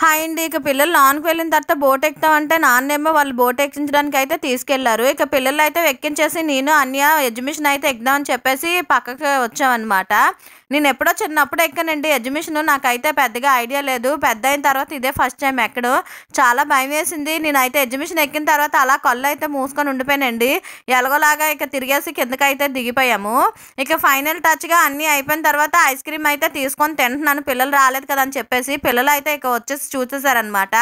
hi అండి ఇక పిల్లలు లాన్కి వెళ్ళిన తర్వాత బోట్ ఎక్కుతామంటే నాన్నేమో వాళ్ళు బోట్ ఎక్కించడానికి అయితే తీసుకెళ్లారు ఇక పిల్లలు అయితే ఎక్కించేసి నేను అన్య ఎగ్జిబిషన్ అయితే ఎక్కుదామని చెప్పేసి పక్కకి వచ్చామన్నమాట నేను ఎప్పుడో చిన్నప్పుడు ఎక్కానండి ఎగ్జిబిషన్ నాకైతే పెద్దగా ఐడియా లేదు పెద్ద అయిన తర్వాత ఇదే ఫస్ట్ టైం ఎక్కడు చాలా భయం వేసింది నేనైతే ఎగ్జిబిషన్ ఎక్కిన తర్వాత అలా కళ్ళు అయితే మూసుకొని ఉండిపోయానండి ఎలాగోలాగా ఇక తిరిగేసి కిందకైతే దిగిపోయాము ఇక ఫైనల్ టచ్గా అన్నీ అయిపోయిన తర్వాత ఐస్ క్రీమ్ అయితే తీసుకొని తింటున్నాను పిల్లలు రాలేదు కదా అని చెప్పేసి పిల్లలు అయితే ఇక వచ్చేసి చూసేశారనమాట